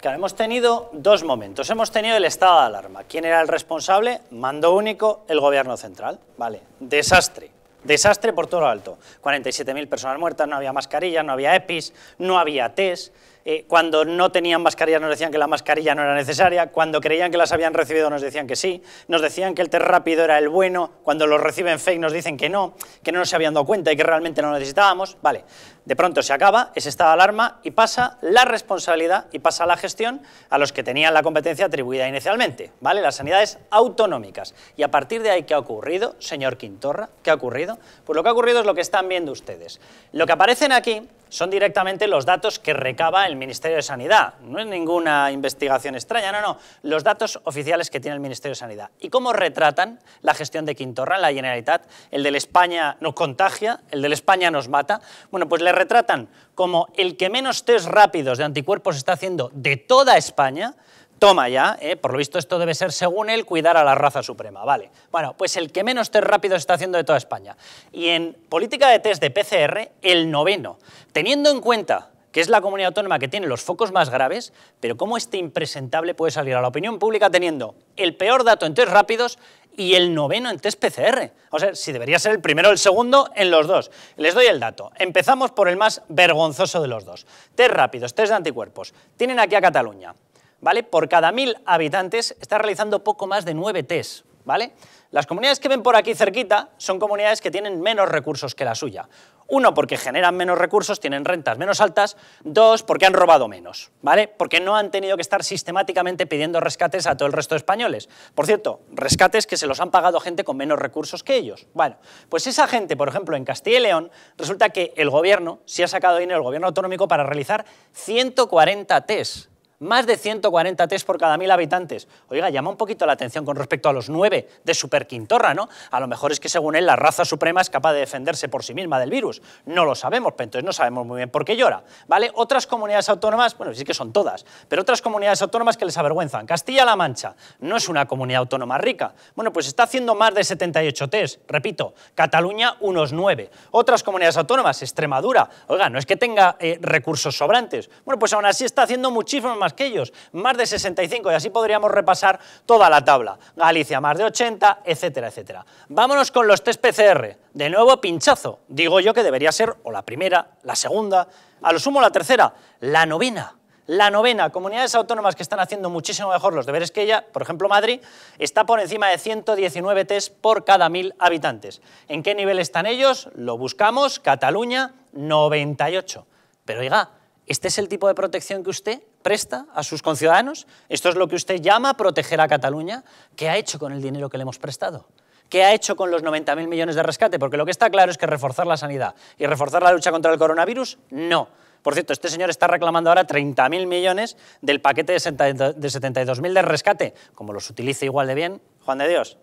Claro, hemos tenido dos momentos. Hemos tenido el estado de alarma. ¿Quién era el responsable? Mando único, el gobierno central. Vale, desastre. Desastre por todo lo alto. 47.000 personas muertas, no había mascarillas, no había EPIs, no había test. Eh, cuando no tenían mascarillas nos decían que la mascarilla no era necesaria, cuando creían que las habían recibido nos decían que sí, nos decían que el test rápido era el bueno, cuando lo reciben fake nos dicen que no, que no nos habían dado cuenta y que realmente no lo necesitábamos, vale. De pronto se acaba ese estado de alarma y pasa la responsabilidad y pasa la gestión a los que tenían la competencia atribuida inicialmente, ¿vale? Las sanidades autonómicas. Y a partir de ahí, ¿qué ha ocurrido, señor Quintorra? ¿Qué ha ocurrido? Pues lo que ha ocurrido es lo que están viendo ustedes. Lo que aparecen aquí son directamente los datos que recaba el Ministerio de Sanidad. No es ninguna investigación extraña, no, no. Los datos oficiales que tiene el Ministerio de Sanidad. ¿Y cómo retratan la gestión de Quintorra la Generalitat? El del España nos contagia, el del España nos mata. Bueno, pues le retratan como el que menos test rápidos de anticuerpos está haciendo de toda España, toma ya, eh, por lo visto esto debe ser según él cuidar a la raza suprema, vale. Bueno, pues el que menos test rápidos está haciendo de toda España. Y en política de test de PCR, el noveno, teniendo en cuenta que es la comunidad autónoma que tiene los focos más graves, pero cómo este impresentable puede salir a la opinión pública teniendo el peor dato en test rápidos y el noveno en test PCR. O sea, si debería ser el primero o el segundo en los dos. Les doy el dato. Empezamos por el más vergonzoso de los dos. Test rápidos, test de anticuerpos. Tienen aquí a Cataluña. ¿Vale? Por cada mil habitantes está realizando poco más de nueve test. ¿Vale? Las comunidades que ven por aquí cerquita son comunidades que tienen menos recursos que la suya. Uno, porque generan menos recursos, tienen rentas menos altas. Dos, porque han robado menos, ¿vale? Porque no han tenido que estar sistemáticamente pidiendo rescates a todo el resto de españoles. Por cierto, rescates que se los han pagado gente con menos recursos que ellos. Bueno, pues esa gente, por ejemplo, en Castilla y León, resulta que el gobierno se ha sacado dinero, el gobierno autonómico, para realizar 140 test más de 140 test por cada mil habitantes. Oiga, llama un poquito la atención con respecto a los nueve de Superquintorra, ¿no? A lo mejor es que según él la raza suprema es capaz de defenderse por sí misma del virus. No lo sabemos, pero entonces no sabemos muy bien por qué llora, ¿vale? Otras comunidades autónomas, bueno, sí que son todas, pero otras comunidades autónomas que les avergüenzan. Castilla-La Mancha no es una comunidad autónoma rica. Bueno, pues está haciendo más de 78 test, repito. Cataluña, unos nueve. Otras comunidades autónomas, Extremadura, oiga, no es que tenga eh, recursos sobrantes. Bueno, pues aún así está haciendo muchísimo más que ellos, más de 65, y así podríamos repasar toda la tabla. Galicia más de 80, etcétera, etcétera. Vámonos con los test PCR. De nuevo, pinchazo. Digo yo que debería ser o la primera, la segunda, a lo sumo la tercera, la novena. La novena, comunidades autónomas que están haciendo muchísimo mejor los deberes que ella, por ejemplo Madrid, está por encima de 119 test por cada mil habitantes. ¿En qué nivel están ellos? Lo buscamos, Cataluña, 98. Pero oiga, ¿este es el tipo de protección que usted presta a sus conciudadanos? Esto es lo que usted llama proteger a Cataluña. ¿Qué ha hecho con el dinero que le hemos prestado? ¿Qué ha hecho con los 90.000 millones de rescate? Porque lo que está claro es que reforzar la sanidad y reforzar la lucha contra el coronavirus, no. Por cierto, este señor está reclamando ahora 30.000 millones del paquete de 72.000 de rescate. Como los utilice igual de bien, Juan de Dios,